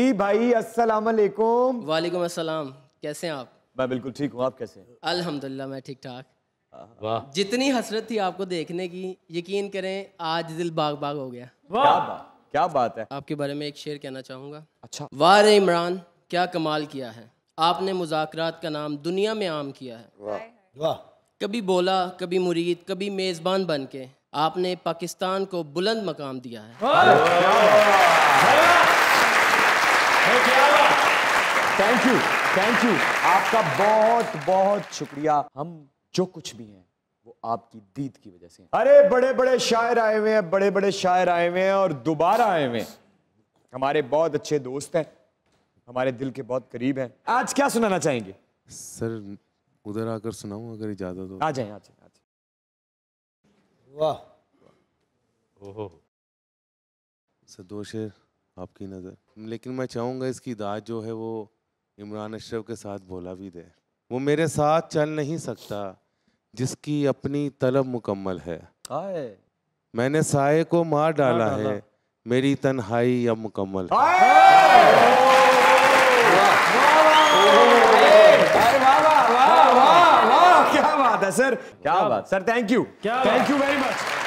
जी भाई अस्सलाम वालेकुम वालेकुम अस्सलाम कैसे हैं आप मैं बिल्कुल ठीक हूँ आप कैसे हैं अल्हम्दुलिल्लाह मैं ठीक ठाक वाह जितनी हसरत थी आपको देखने की यकीन करें आज दिल बाग बाग हो गया वाह क्या, बा, क्या बात है आपके बारे में एक शेर कहना चाहूँगा अच्छा वार इमरान क्या कमाल किया है आपने मुजाकरात का नाम दुनिया में आम किया है वाह कभी बोला कभी मुरीद कभी मेज़बान बन के आपने पाकिस्तान को बुलंद मकाम दिया है थैंक यू थैंक यू आपका बहुत बहुत शुक्रिया हम जो कुछ भी हैं वो आपकी दीद की वजह से अरे बड़े बड़े शायर आए हुए हैं बड़े बड़े शायर आए हुए हैं और दोबारा आए हुए हैं हमारे बहुत अच्छे दोस्त हैं हमारे दिल के बहुत करीब हैं आज क्या सुनाना चाहेंगे सर उधर आकर सुनाऊं अगर इजाजत हो आ जाए आ जाए आ जाए वाह ओहो सर दो शेर आपकी नज़र लेकिन मैं चाहूँगा इसकी दाद जो है वो इमरान अशरफ के साथ बोला भी दे वो मेरे साथ चल नहीं सकता जिसकी अपनी तलब मुकम्मल है मैंने साय को मार डाला है मेरी तन्हाई अब मुकम्मल क्या बात है सर क्या बात sir thank you thank you very much